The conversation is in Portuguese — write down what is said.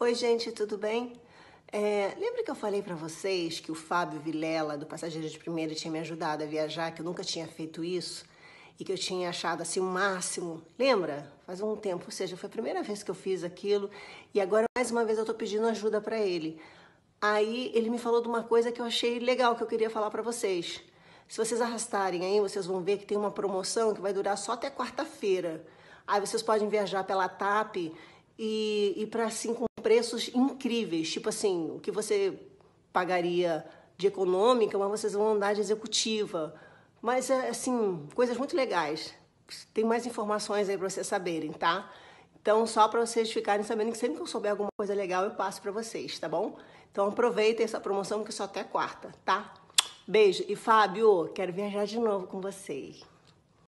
Oi, gente, tudo bem? É, lembra que eu falei para vocês que o Fábio Vilela, do Passageiro de Primeira, tinha me ajudado a viajar, que eu nunca tinha feito isso e que eu tinha achado assim o máximo? Lembra? Faz um tempo, ou seja, foi a primeira vez que eu fiz aquilo e agora mais uma vez eu estou pedindo ajuda para ele. Aí ele me falou de uma coisa que eu achei legal que eu queria falar para vocês. Se vocês arrastarem aí, vocês vão ver que tem uma promoção que vai durar só até quarta-feira. Aí vocês podem viajar pela TAP e, e para assim com preços incríveis, tipo assim, o que você pagaria de econômica, mas vocês vão andar de executiva. Mas é, assim, coisas muito legais. Tem mais informações aí para vocês saberem, tá? Então, só para vocês ficarem sabendo que sempre que eu souber alguma coisa legal, eu passo para vocês, tá bom? Então, aproveitem essa promoção que só até quarta, tá? Beijo. E Fábio, quero viajar de novo com vocês.